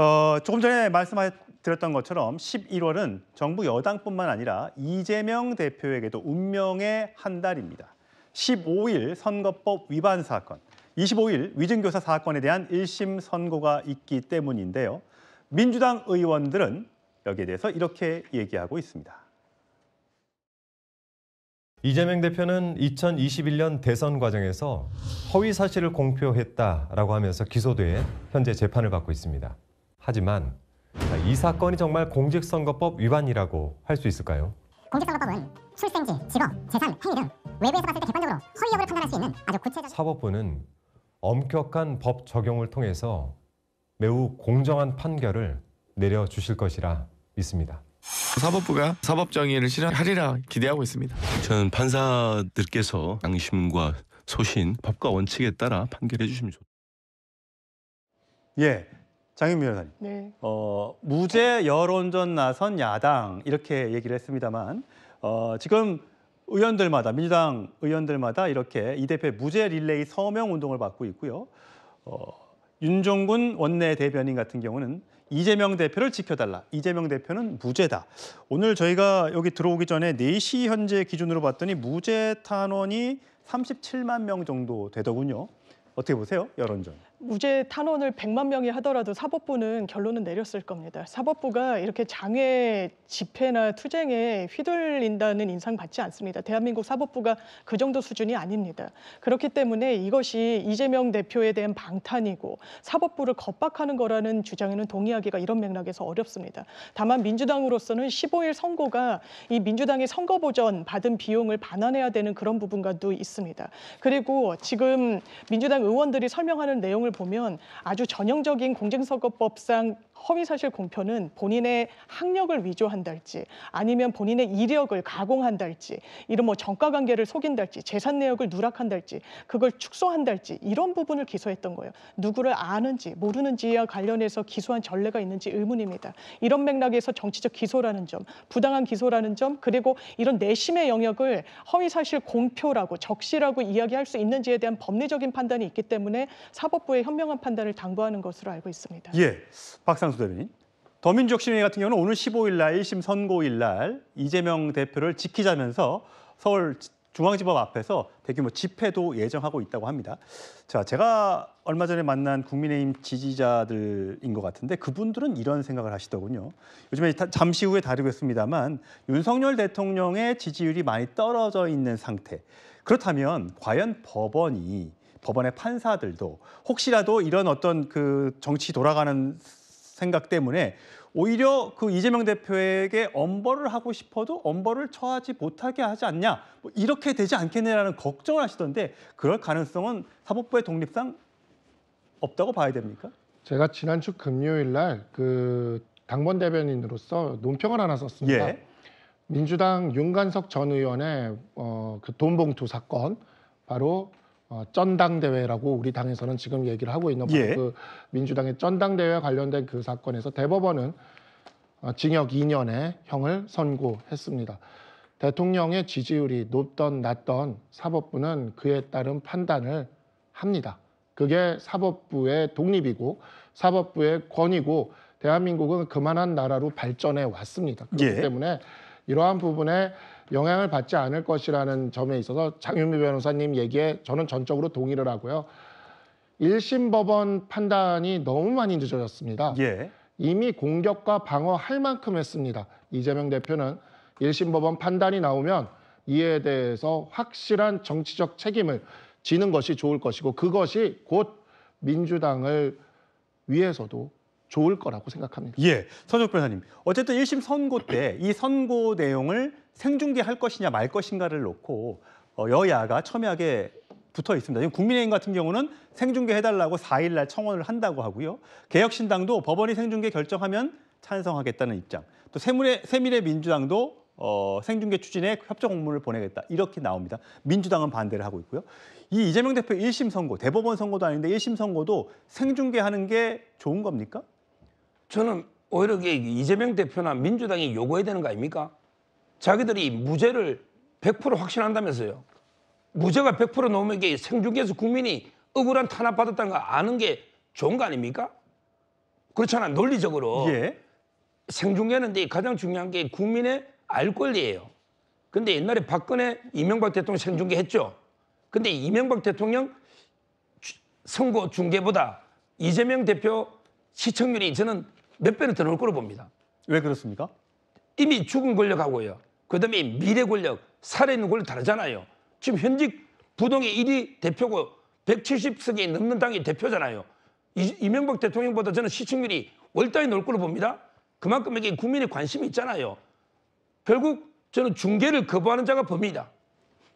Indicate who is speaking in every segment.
Speaker 1: 어, 조금 전에 말씀드렸던 것처럼 11월은 정부 여당뿐만 아니라 이재명 대표에게도 운명의 한 달입니다. 15일 선거법 위반 사건, 25일 위증교사 사건에 대한 1심 선고가 있기 때문인데요. 민주당 의원들은 여기에 대해서 이렇게 얘기하고 있습니다. 이재명 대표는 2021년 대선 과정에서 허위 사실을 공표했다라고 하면서 기소돼 현재 재판을 받고 있습니다. 하지만 이 사건이 정말 공직선거법 위반이라고 할 수 있을까요?
Speaker 2: 공직선거법은 출생지, 직업, 재산, 행위 등 외부에서 봤을 때 객관적으로 허위 여부를 판단할 수 있는 아주 구체적
Speaker 1: 사법부는 엄격한 법 적용을 통해서 매우 공정한 판결을 내려주실 것이라 믿습니다. 사법부가 사법 정의를 실현하리라 기대하고 있습니다. 저는 판사들께서 양심과 소신, 법과 원칙에 따라 판결해 주시면 좋습니다. 예, 장윤미 변호사님. 네. 어, 무죄 여론전 나선 야당 이렇게 얘기를 했습니다만 어, 지금 의원들마다 민주당 의원들마다 이렇게 이 대표의 무죄 릴레이 서명 운동을 받고 있고요. 어, 윤종군 원내 대변인 같은 경우는 이재명 대표를 지켜달라. 이재명 대표는 무죄다. 오늘 저희가 여기 들어오기 전에 4시 현재 기준으로 봤더니 무죄 탄원이 37만 명 정도 되더군요. 어떻게 보세요? 여론전.
Speaker 3: 무죄 탄원을 100만 명이 하더라도 사법부는 결론은 내렸을 겁니다. 사법부가 이렇게 장외 집회나 투쟁에 휘둘린다는 인상 받지 않습니다. 대한민국 사법부가 그 정도 수준이 아닙니다. 그렇기 때문에 이것이 이재명 대표에 대한 방탄이고 사법부를 겁박하는 거라는 주장에는 동의하기가 이런 맥락에서 어렵습니다. 다만 민주당으로서는 15일 선고가 이 민주당의 선거보전 받은 비용을 반환해야 되는 그런 부분과도 있습니다. 그리고 지금 민주당 의원들이 설명하는 내용을 보면 아주 전형적인 공직선거법상 허위사실 공표는 본인의 학력을 위조한달지 아니면 본인의 이력을 가공한달지 이런 뭐 정가관계를 속인달지 재산 내역을 누락한달지 그걸 축소한달지 이런 부분을 기소했던 거예요. 누구를 아는지 모르는지와 관련해서 기소한 전례가 있는지 의문입니다. 이런 맥락에서 정치적 기소라는 점, 부당한 기소라는 점 그리고 이런 내심의 영역을 허위사실 공표라고 적시라고 이야기할 수 있는지에 대한 법리적인 판단이 있기 때문에 사법부의 현명한 판단을 당부하는 것으로 알고 있습니다.
Speaker 1: 예, 박상 장수 대변인. 더민족 시민회 같은 경우는 오늘 15일 날 1심 선고일 날 이재명 대표를 지키자면서 서울 중앙지법 앞에서 대규모 집회도 예정하고 있다고 합니다. 자, 제가 얼마 전에 만난 국민의힘 지지자들인 것 같은데 그분들은 이런 생각을 하시더군요. 요즘에 잠시 후에 다루겠습니다만 윤석열 대통령의 지지율이 많이 떨어져 있는 상태. 그렇다면 과연 법원이 법원의 판사들도 혹시라도 이런 어떤 그 정치 돌아가는 생각 때문에 오히려 그 이재명 대표에게 엄벌을 하고 싶어도 엄벌을 처하지 못하게 하지 않냐 뭐 이렇게 되지 않겠느냐는 걱정을 하시던데 그럴 가능성은 사법부의 독립상 없다고 봐야 됩니까?
Speaker 4: 제가 지난주 금요일 날그 당번 대변인으로서 논평을 하나 썼습니다. 예. 민주당 윤관석 전 의원의 어, 그 돈봉투 사건 바로 어, 전당대회라고 우리 당에서는 지금 얘기를 하고 있는 예. 그 민주당의 전당대회와 관련된 그 사건에서 대법원은 어, 징역 2년의 형을 선고했습니다. 대통령의 지지율이 높던 낮던 사법부는 그에 따른 판단을 합니다. 그게 사법부의 독립이고 사법부의 권위고 대한민국은 그만한 나라로 발전해 왔습니다. 그렇기 예. 때문에 이러한 부분에 영향을 받지 않을 것이라는 점에 있어서 장윤미 변호사님 얘기에 저는 전적으로 동의를 하고요. 1심 법원 판단이 너무 많이 늦어졌습니다. 예. 이미 공격과 방어할 만큼 했습니다. 이재명 대표는 1심 법원 판단이 나오면 이에 대해서 확실한 정치적 책임을 지는 것이 좋을 것이고 그것이 곧 민주당을 위해서도 좋을
Speaker 1: 거라고 생각합니다. 예, 선혁 변호사님. 어쨌든 1심 선고 때 이 선고 내용을 생중계할 것이냐 말 것인가를 놓고 어, 여야가 첨예하게 붙어 있습니다. 지금 국민의힘 같은 경우는 생중계 해달라고 4일 날 청원을 한다고 하고요. 개혁신당도 법원이 생중계 결정하면 찬성하겠다는 입장. 또 새미래, 새미래 민주당도 어, 생중계 추진에 협조 공문을 보내겠다 이렇게 나옵니다. 민주당은 반대를 하고 있고요. 이 이재명 대표 1심 선고, 대법원 선고도 아닌데 1심 선고도 생중계하는 게 좋은 겁니까?
Speaker 2: 저는 오히려 이재명 대표나 민주당이 요구해야 되는 거 아닙니까? 자기들이 무죄를 100% 확신한다면서요. 무죄가 100% 넘으면 이게 생중계에서 국민이 억울한 탄압받았다는 거 아는 게 좋은 거 아닙니까? 그렇잖아 논리적으로. 예. 생중계는 가장 중요한 게 국민의 알 권리예요. 근데 옛날에 박근혜 이명박 대통령 생중계 했죠. 근데 이명박 대통령 선거 중계보다 이재명 대표 시청률이 저는 몇 배는 더 나올 거로 봅니다. 왜 그렇습니까? 이미 죽은 권력하고요. 그다음에 미래 권력, 살아있는 권력 다르잖아요. 지금 현직 부동의 1위 대표고 170석이 넘는 당의 대표잖아요. 이명박 대통령보다 저는 시청률이 월단위 놀 거로 봅니다. 그만큼 이게 국민의 관심이 있잖아요. 결국 저는 중계를 거부하는 자가 범위다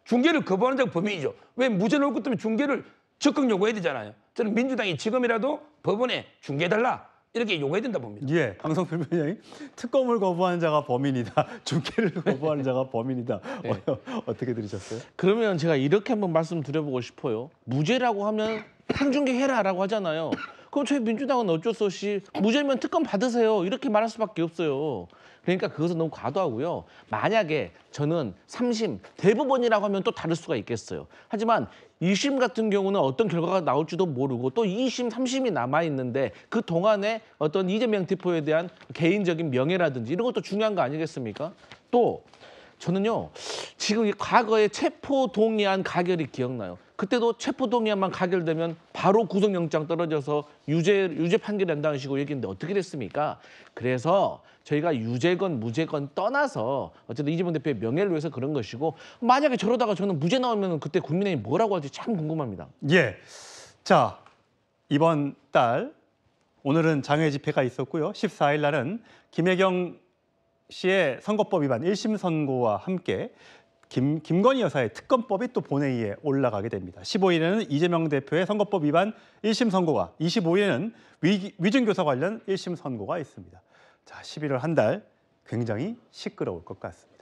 Speaker 2: 중계를 거부하는 자가 범위죠왜 무죄 놓을 것 때문에 중계를 적극 요구해야 되잖아요. 저는 민주당이 지금이라도 법원에 중계해달라. 이렇게 요구해야된다 봅니다.
Speaker 1: 예, 강성필 변호사님 특검을 거부하는 자가 범인이다. 중계를 거부하는 자가 범인이다. 네. 어, 어떻게 들으셨어요? 그러면 제가 이렇게 한번 말씀드려보고 싶어요.
Speaker 4: 무죄라고 하면 한중계 해라라고 하잖아요. 그럼 저희 민주당은 어쩔 수 없이 무죄면 특검 받으세요. 이렇게 말할 수밖에 없어요. 그러니까 그것은 너무 과도하고요. 만약에 저는 삼심 대법원이라고 하면 또 다를 수가 있겠어요. 하지만 이심 같은 경우는 어떤 결과가 나올지도 모르고 또이심삼심이 남아있는데 그동안에 어떤 이재명 대표에 대한 개인적인 명예라든지 이런 것도 중요한 거 아니겠습니까? 또 저는요 지금 과거에 체포 동의안 가결이 기억나요. 그때도 체포동의안만 가결되면 바로 구속영장 떨어져서 유죄 유죄 판결 이된다는 식으로 얘기했는데 어떻게 됐습니까? 그래서 저희가 유죄건 무죄건 떠나서 어쨌든 이재명 대표의 명예를 위해서 그런 것이고 만약에 저러다가 저는 무죄 나오면 그때 국민의힘 뭐라고 할지 참 궁금합니다.
Speaker 1: 예. 자, 이번 달 오늘은 장외 집회가 있었고요. 14일 날은 김혜경 씨의 선거법 위반 1심 선고와 함께 김, 김건희 여사의 특검법이 또 본회의에 올라가게 됩니다. 15일에는 이재명 대표의 선거법 위반 1심 선고가, 25일에는 위, 위증교사 관련 1심 선고가 있습니다. 자, 11월 한 달 굉장히 시끄러울 것 같습니다.